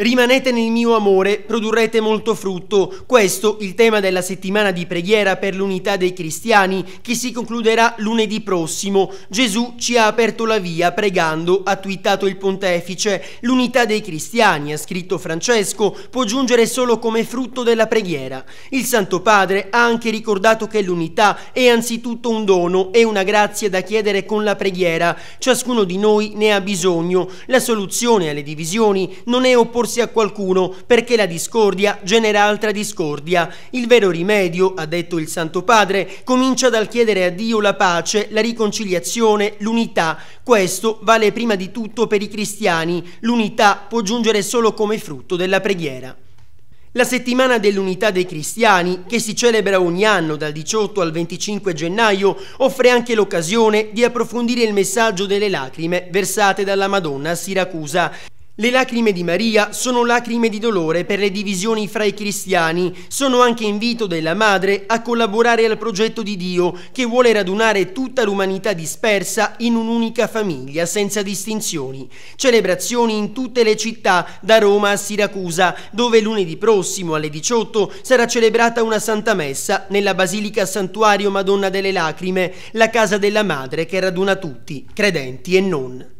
Rimanete nel mio amore, produrrete molto frutto. Questo il tema della settimana di preghiera per l'unità dei cristiani che si concluderà lunedì prossimo. Gesù ci ha aperto la via pregando, ha twittato il pontefice. L'unità dei cristiani, ha scritto Francesco, può giungere solo come frutto della preghiera. Il Santo Padre ha anche ricordato che l'unità è anzitutto un dono e una grazia da chiedere con la preghiera. Ciascuno di noi ne ha bisogno. La soluzione alle divisioni non è opportuna opporsi a qualcuno perché la discordia genera altra discordia. Il vero rimedio, ha detto il Santo Padre, comincia dal chiedere a Dio la pace, la riconciliazione, l'unità. Questo vale prima di tutto per i cristiani. L'unità può giungere solo come frutto della preghiera. La settimana dell'unità dei cristiani, che si celebra ogni anno dal 18 al 25 gennaio, offre anche l'occasione di approfondire il messaggio delle lacrime versate dalla Madonna a Siracusa, le lacrime di Maria sono lacrime di dolore per le divisioni fra i cristiani, sono anche invito della madre a collaborare al progetto di Dio che vuole radunare tutta l'umanità dispersa in un'unica famiglia senza distinzioni. Celebrazioni in tutte le città, da Roma a Siracusa, dove lunedì prossimo alle 18 sarà celebrata una Santa Messa nella Basilica Santuario Madonna delle Lacrime, la casa della madre che raduna tutti, credenti e non.